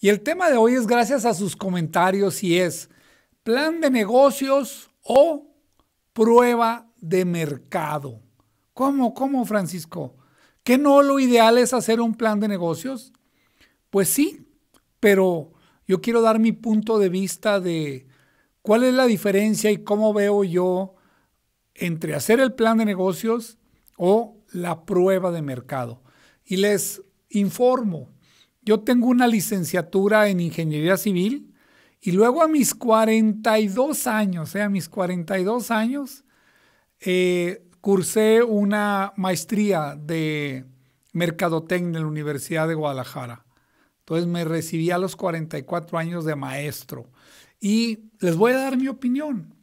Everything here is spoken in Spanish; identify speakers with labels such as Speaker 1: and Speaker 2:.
Speaker 1: Y el tema de hoy es gracias a sus comentarios y es plan de negocios o prueba de mercado. ¿Cómo, cómo, Francisco? ¿Que no lo ideal es hacer un plan de negocios? Pues sí, pero yo quiero dar mi punto de vista de cuál es la diferencia y cómo veo yo entre hacer el plan de negocios o la prueba de mercado. Y les informo, yo tengo una licenciatura en ingeniería civil y luego a mis 42 años, sea, eh, a mis 42 años, eh, cursé una maestría de mercadotecnia en la Universidad de Guadalajara. Entonces me recibí a los 44 años de maestro. Y les voy a dar mi opinión.